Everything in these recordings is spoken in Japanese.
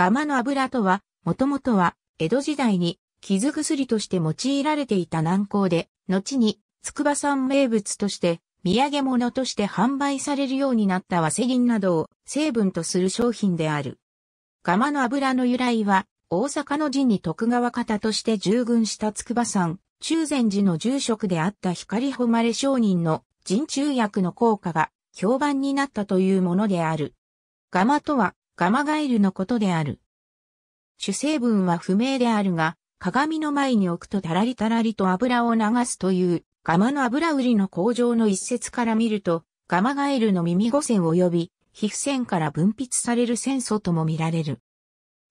ガマの油とは、もともとは、江戸時代に、傷薬として用いられていた軟膏で、後に、筑波山名物として、土産物として販売されるようになったワセリンなどを成分とする商品である。ガマの油の由来は、大阪の陣に徳川方として従軍した筑波山、中禅寺の住職であった光誉商人の陣中薬の効果が評判になったというものである。ガマとは、ガマガエルのことである。主成分は不明であるが、鏡の前に置くとタらりタらりと油を流すという、ガマの油売りの工場の一節から見ると、ガマガエルの耳五線及び、皮膚線から分泌される酸素とも見られる。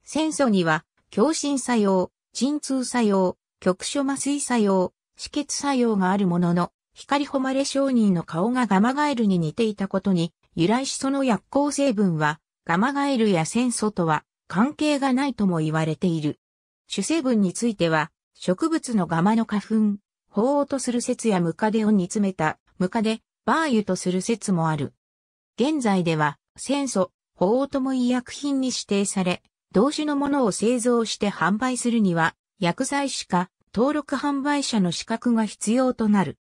酸素には、強心作用、鎮痛作用、局所麻酔作用、止血作用があるものの、光誉れ商人の顔がガマガエルに似ていたことに、由来しその薬効成分は、ガマガエルや戦争とは関係がないとも言われている。主成分については、植物のガマの花粉、鳳凰とする説やムカデを煮詰めた、ムカデ、バーユとする説もある。現在では、戦素、鳳凰とも医薬品に指定され、同種のものを製造して販売するには、薬剤師か登録販売者の資格が必要となる。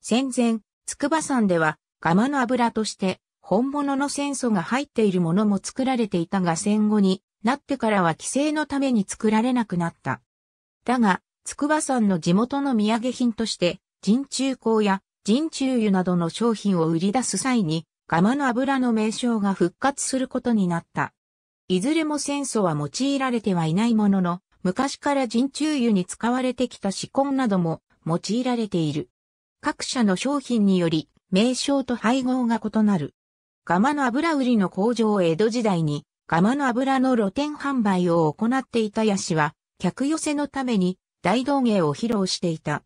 戦前、筑波山では、ガマの油として、本物の戦素が入っているものも作られていたが戦後になってからは規制のために作られなくなった。だが、筑波山の地元の土産品として、人中香や人中油などの商品を売り出す際に、釜の油の名称が復活することになった。いずれも戦素は用いられてはいないものの、昔から人中油に使われてきた紫根なども用いられている。各社の商品により、名称と配合が異なる。ガマの油売りの工場を江戸時代に、ガマの油の露店販売を行っていたヤシは、客寄せのために大道芸を披露していた。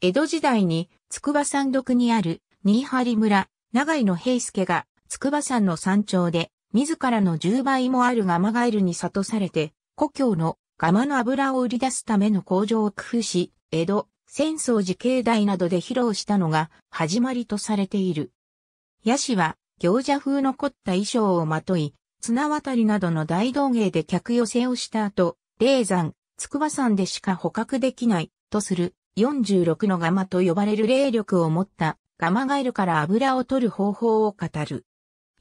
江戸時代に、筑波山麓にある新張村、長井の平助が、筑波山の山頂で、自らの10倍もあるガマガエルに悟されて、故郷のガマの油を売り出すための工場を工夫し、江戸、戦争寺境内などで披露したのが始まりとされている。ヤシは行者風の凝った衣装をまとい、綱渡りなどの大道芸で客寄せをした後、霊山、筑波山でしか捕獲できない、とする、46のガマと呼ばれる霊力を持ったガマガエルから油を取る方法を語る。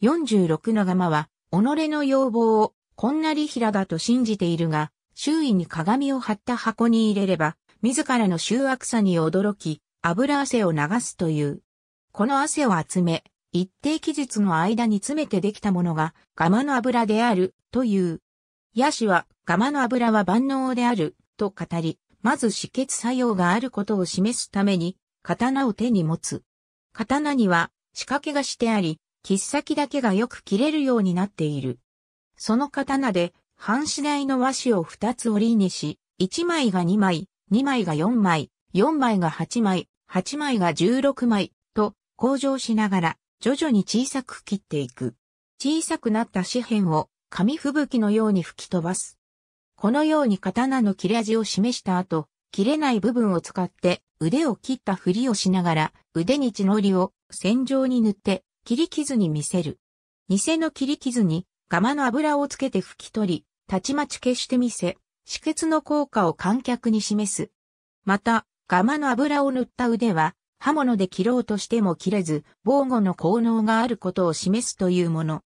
46のガマは、己の要望を、こんなヒ平だと信じているが、周囲に鏡を張った箱に入れれば、自らの醜悪さに驚き、油汗を流すという。この汗を集め、一定期日の間に詰めてできたものが、ガマの油である、という。ヤシは、ガマの油は万能である、と語り、まず止血作用があることを示すために、刀を手に持つ。刀には、仕掛けがしてあり、切っ先だけがよく切れるようになっている。その刀で、半紙台の和紙を二つ折りにし、一枚が二枚、二枚が四枚、四枚が八枚、八枚が十六枚、と、向上しながら、徐々に小さく切っていく。小さくなった紙片を紙吹雪のように吹き飛ばす。このように刀の切れ味を示した後、切れない部分を使って腕を切ったふりをしながら腕に血のりを線状に塗って切り傷に見せる。偽の切り傷にガマの油をつけて拭き取り、たちまち消してみせ、止血の効果を観客に示す。また、ガマの油を塗った腕は刃物で切ろうとしても切れず、防護の効能があることを示すというもの。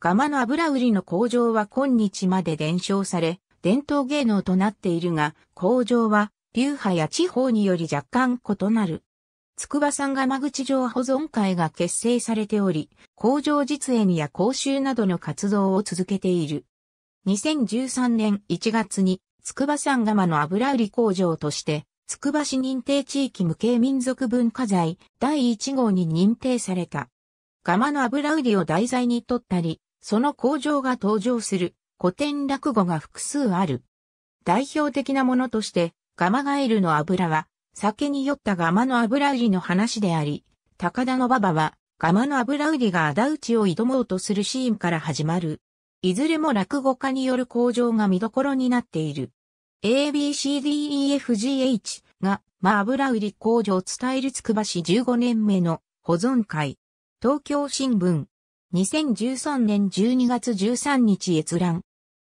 ガマの油売りの工場は今日まで伝承され、伝統芸能となっているが、工場は流派や地方により若干異なる。筑波山ガマ口上保存会が結成されており、工場実演や講習などの活動を続けている。2013年1月に筑波山ガマの油売り工場としてつくば市認定地域無形民族文化財第1号に認定された。ガマの油売りを題材にとったり、その工場が登場する古典落語が複数ある。代表的なものとして、ガマガエルの油は、酒に酔ったガマの油売りの話であり、高田の馬場は、ガマの油売りが仇討ちを挑もうとするシーンから始まる。いずれも落語家による工場が見どころになっている。ABCDEFGH が、まあ、油売り工場を伝えるつくば市15年目の保存会。東京新聞。2013年12月13日閲覧。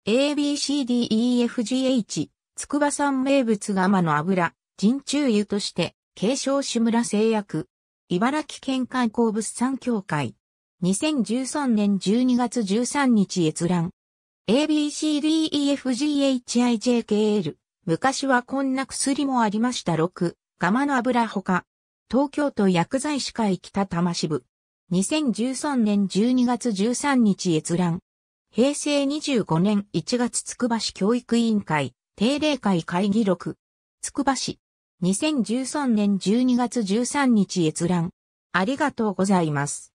ABCDEFGH、つくば産名物がまの油、人中油として、継承志村製薬。茨城県観光物産協会。2013年12月13日閲覧。ABCDEFGHIJKL。昔はこんな薬もありました。6、ガマの油ほか。東京都薬剤師会北多摩支部。2013年12月13日閲覧。平成25年1月つくば市教育委員会定例会会議録。つくば市。2013年12月13日閲覧。ありがとうございます。